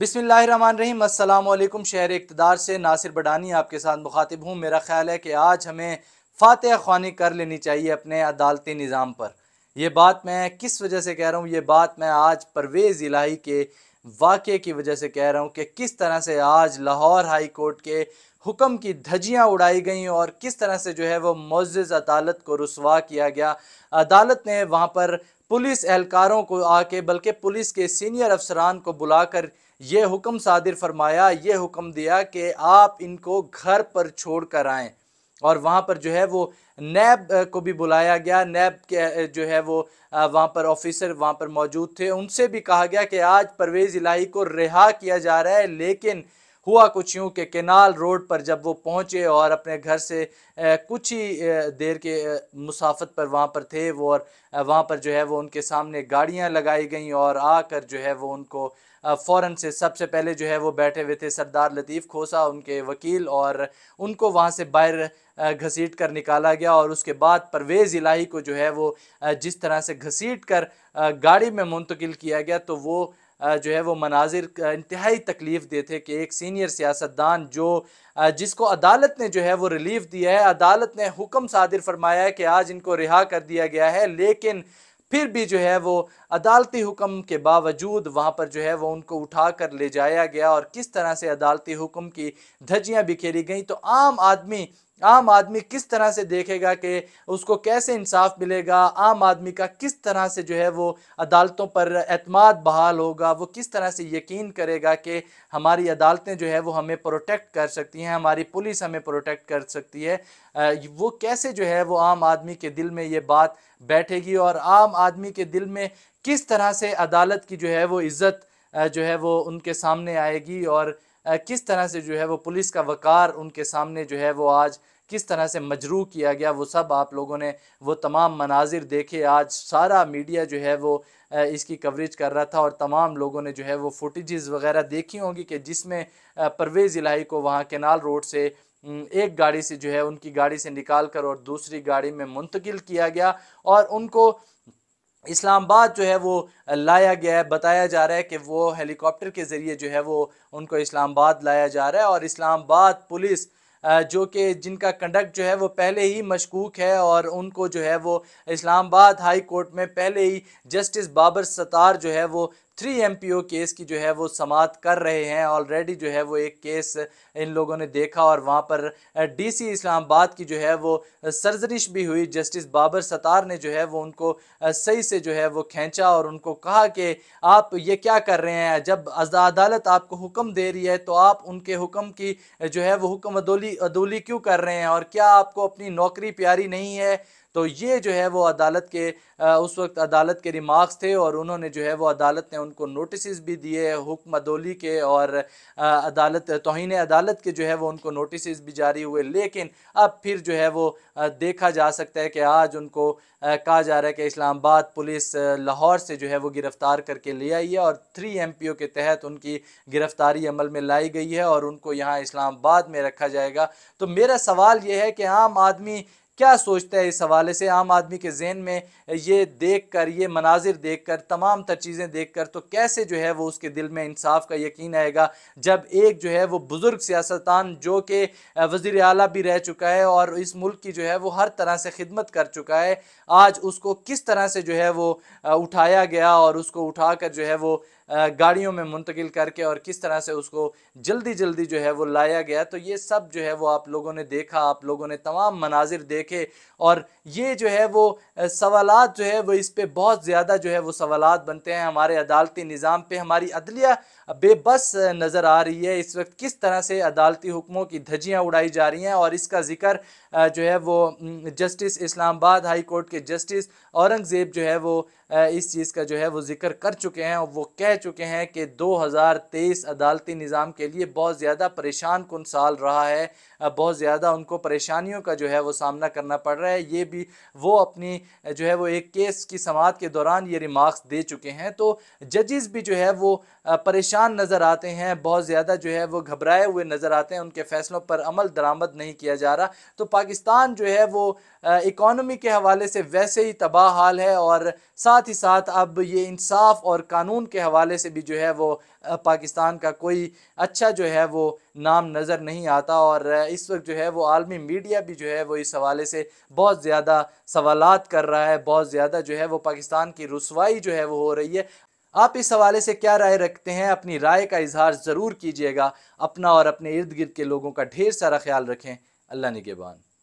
बिसमीम अल्लाम शहर इकतदार से नासिर बडानी आपके साथ मुखातिब हूँ मेरा ख्याल है कि आज हमें फातह खानी कर लेनी चाहिए अपने अदालती निज़ाम पर यह बात मैं किस वजह से कह रहा हूँ ये बात मैं आज परवेज़ इलाही के वाक्य की वजह से कह रहा हूँ कि किस तरह से आज लाहौर हाई कोर्ट के हुक्म की धजियाँ उड़ाई गईं और किस तरह से जो है वो मोज़ अदालत को रसवा किया गया अदालत ने वहाँ पर पुलिस एहलकारों को आके बल्कि पुलिस के सीनियर अफसरान को बुलाकर ये हुक्म सादिर फरमाया ये हुक्म दिया कि आप इनको घर पर छोड़ कर आएँ और वहाँ पर जो है वो नैब को भी बुलाया गया नैब के जो है वो वहाँ पर ऑफिसर वहाँ पर मौजूद थे उनसे भी कहा गया कि आज परवेज़ इलाही को रिहा किया जा रहा है लेकिन हुआ कुछ यूँ कि केनाल रोड पर जब वो पहुँचे और अपने घर से कुछ ही देर के मुसाफत पर वहाँ पर थे वो और वहाँ पर जो है वो उनके सामने गाड़ियाँ लगाई गई और आकर जो है वो उनको फ़ौर से सबसे पहले जो है वो बैठे हुए थे सरदार लतीफ़ खोसा उनके वकील और उनको वहाँ से बाहर घसीट कर निकाला गया और उसके बाद परवेज़ इलाही को जो है वो जिस तरह से घसीट कर गाड़ी में मुंतकिल किया गया तो वो जो है वो मनाजिर इंतहाई तकलीफ़ दे थे कि एक सीनियर सियासतदान जो जिसको अदालत ने जो है वो रिलीफ दिया है अदालत ने हुक्म सादिर फरमाया है कि आज इनको रिहा कर दिया गया है लेकिन फिर भी जो है वो अदालती हुक्म के बावजूद वहाँ पर जो है वो उनको उठा कर ले जाया गया और किस तरह से अदालती हुक्म की धज्जियाँ बिखेरी गई तो आम आदमी आम आदमी किस तरह से देखेगा कि उसको कैसे इंसाफ मिलेगा आम आदमी का किस तरह से जो है वो अदालतों पर अतमाद बहाल होगा वो किस तरह से यकीन करेगा कि हमारी अदालतें जो है वो हमें प्रोटेक्ट कर सकती हैं हमारी पुलिस हमें प्रोटेक्ट कर सकती है वो कैसे जो है वो आम आदमी के दिल में ये बात बैठेगी और आम आदमी के दिल में किस तरह से अदालत की जो है वो इज़्ज़त जो है वो उनके सामने आएगी और किस तरह से जो है वो पुलिस का वक़ार उनके सामने जो है वो आज किस तरह से मजरू किया गया वो सब आप लोगों ने वो तमाम मनाजिर देखे आज सारा मीडिया जो है वो इसकी कवरेज कर रहा था और तमाम लोगों ने जो है वो फुटेज़ वगैरह देखी होंगी कि जिसमें परवेज़ इलाही को वहाँ केनाल रोड से एक गाड़ी से जो है उनकी गाड़ी से निकाल कर और दूसरी गाड़ी में मुंतकिल किया गया और उनको इस्लामाबाद जो है वो लाया गया है बताया जा रहा है कि वो हेलीकॉप्टर के ज़रिए जो है वो उनको इस्लामाबाद लाया जा रहा है और इस्लामाबाद पुलिस जो कि जिनका कंडक्ट जो है वो पहले ही मशकूक है और उनको जो है वो इस्लामाबाद हाई कोर्ट में पहले ही जस्टिस बाबर सतार जो है वो थ्री एम केस की जो है वो समात कर रहे हैं ऑलरेडी जो है वो एक केस इन लोगों ने देखा और वहाँ पर डीसी इस्लामाबाद की जो है वो सर्जरिश भी हुई जस्टिस बाबर सतार ने जो है वो उनको सही से जो है वो खींचा और उनको कहा कि आप ये क्या कर रहे हैं जब अदालत आपको हुक्म दे रही है तो आप उनके हुक्म की जो है वो हुक्म अदोली अदोली क्यों कर रहे हैं और क्या आपको अपनी नौकरी प्यारी नहीं है तो ये जो है वो अदालत के उस वक्त अदालत के रिमार्क्स थे और उन्होंने जो है वो अदालत ने उनको नोटिस भी दिए हुक्म अदोली के और अदालत तोहन अदालत के जो है वो उनको नोटिस भी जारी हुए लेकिन अब फिर जो है वो देखा जा सकता है कि आज उनको कहा जा रहा है कि इस्लामाबाद पुलिस लाहौर से जो है वो गिरफ़्तार करके ले आई है और थ्री एम पी ओ के तहत उनकी गिरफ़्तारी अमल में लाई गई है और उनको यहाँ इस्लामाबाद में रखा जाएगा तो मेरा सवाल यह है कि आम आदमी क्या सोचता है इस हवाले से आम आदमी के जहन में ये देख कर ये मनाजिर देख कर तमाम तर चीज़ें देख कर तो कैसे जो है वो उसके दिल में इंसाफ का यकीन आएगा जब एक जो है वो बुज़ुर्ग सियासतदान जो कि वज़ी अला भी रह चुका है और इस मुल्क की जो है वो हर तरह से खिदमत कर चुका है आज उसको किस तरह से जो है वो उठाया गया और उसको उठा कर जो है वो गाड़ियों में मुंतकिल करके और किस तरह से उसको जल्दी जल्दी जो है वो लाया गया तो ये सब जो है वो आप लोगों ने देखा आप लोगों ने तमाम मनाजिर देखे और ये जो है वो सवाल जो है वो इस पर बहुत ज़्यादा जो है वो सवाल बनते हैं हमारे अदालती निज़ाम पर हमारी अदलिया बेबस नज़र आ रही है इस वक्त किस तरह से अदालती हुक्मों की धजियाँ उड़ाई जा रही हैं और इसका ज़िक्र जो है वो जस्टिस इस्लामाबाद हाई कोर्ट के जस्टिस औरंगज़ेब जो है वो इस चीज़ का जो है वो जिक्र कर चुके हैं और वो कह चुके हैं कि 2023 अदालती निज़ाम के लिए बहुत ज़्यादा परेशान कन साल रहा है बहुत ज़्यादा उनको परेशानियों का जो है वो सामना करना पड़ रहा है ये भी वो अपनी जो है वो एक केस की समात के दौरान ये रिमार्क्स दे चुके हैं तो जजेस भी जो है वो परेशान नज़र आते हैं बहुत ज़्यादा जो है वो घबराए हुए नज़र आते हैं उनके फैसलों पर अमल दरामद नहीं किया जा रहा तो पाकिस्तान जो है वो इकॉनमी के हवाले से वैसे ही तबाह हाल है और साथ साथ ही साथ अब ये इंसाफ और कानून के हवाले से भी जो है वो पाकिस्तान का कोई अच्छा जो है वो नाम नज़र नहीं आता और इस वक्त जो है वो आलमी मीडिया भी जो है वो इस हवाले से बहुत ज़्यादा सवाल कर रहा है बहुत ज़्यादा जो है वो पाकिस्तान की रसवाई जो है वो हो रही है आप इस हवाले से क्या राय रखते हैं अपनी राय का इजहार ज़रूर कीजिएगा अपना और अपने इर्द गिर्द के लोगों का ढेर सारा ख्याल रखें अल्लाह निगेबान